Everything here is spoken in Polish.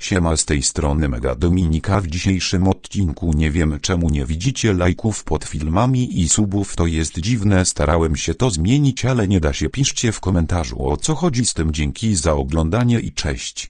Siema z tej strony Mega Dominika w dzisiejszym odcinku nie wiem czemu nie widzicie lajków pod filmami i subów to jest dziwne starałem się to zmienić ale nie da się piszcie w komentarzu o co chodzi z tym dzięki za oglądanie i cześć.